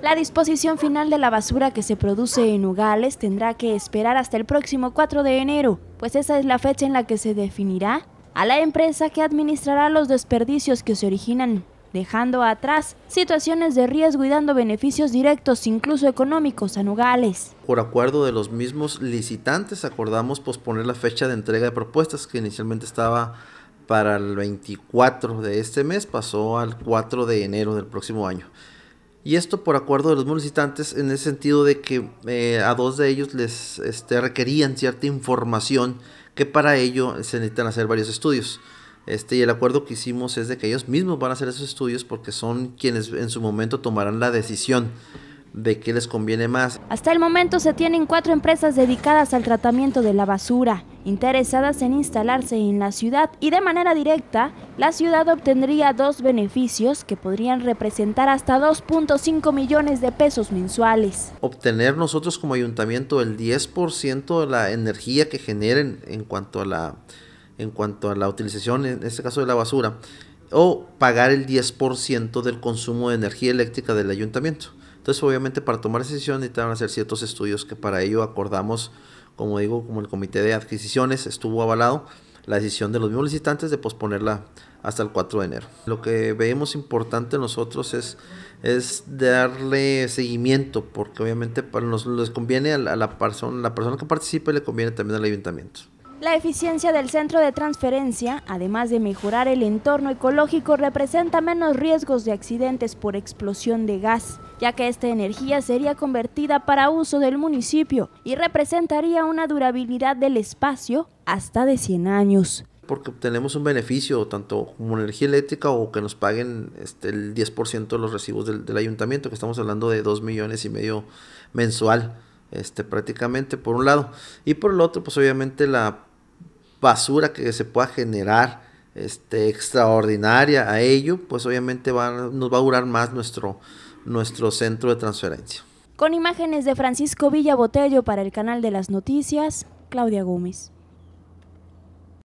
La disposición final de la basura que se produce en ugales tendrá que esperar hasta el próximo 4 de enero, pues esa es la fecha en la que se definirá a la empresa que administrará los desperdicios que se originan, dejando atrás situaciones de riesgo y dando beneficios directos, incluso económicos, a Nugales. Por acuerdo de los mismos licitantes, acordamos posponer la fecha de entrega de propuestas que inicialmente estaba para el 24 de este mes, pasó al 4 de enero del próximo año. Y esto por acuerdo de los solicitantes en el sentido de que eh, a dos de ellos les este, requerían cierta información que para ello se necesitan hacer varios estudios. Este, y el acuerdo que hicimos es de que ellos mismos van a hacer esos estudios porque son quienes en su momento tomarán la decisión de qué les conviene más. Hasta el momento se tienen cuatro empresas dedicadas al tratamiento de la basura, interesadas en instalarse en la ciudad y de manera directa la ciudad obtendría dos beneficios que podrían representar hasta 2.5 millones de pesos mensuales. Obtener nosotros como ayuntamiento el 10% de la energía que generen en cuanto a la, en cuanto a la utilización, en este caso de la basura, o pagar el 10% del consumo de energía eléctrica del ayuntamiento. Entonces, obviamente, para tomar esa decisión para hacer ciertos estudios que para ello acordamos, como digo, como el Comité de Adquisiciones estuvo avalado la decisión de los mismos licitantes de posponerla hasta el 4 de enero. Lo que vemos importante nosotros es, es darle seguimiento, porque obviamente pues, nos les conviene a la, persona, la persona que participe le conviene también al ayuntamiento. La eficiencia del centro de transferencia, además de mejorar el entorno ecológico, representa menos riesgos de accidentes por explosión de gas, ya que esta energía sería convertida para uso del municipio y representaría una durabilidad del espacio hasta de 100 años. Porque obtenemos un beneficio tanto como energía eléctrica o que nos paguen este, el 10% de los recibos del, ayuntamiento, que estamos hablando de 2 millones y medio mensual. Este, prácticamente por un lado y por el otro pues obviamente la basura que se pueda generar este, extraordinaria a ello, pues obviamente nos va a durar más nuestro, nuestro centro de transferencia. Con imágenes de Francisco Villa Botello para el canal de las noticias, Claudia Gómez.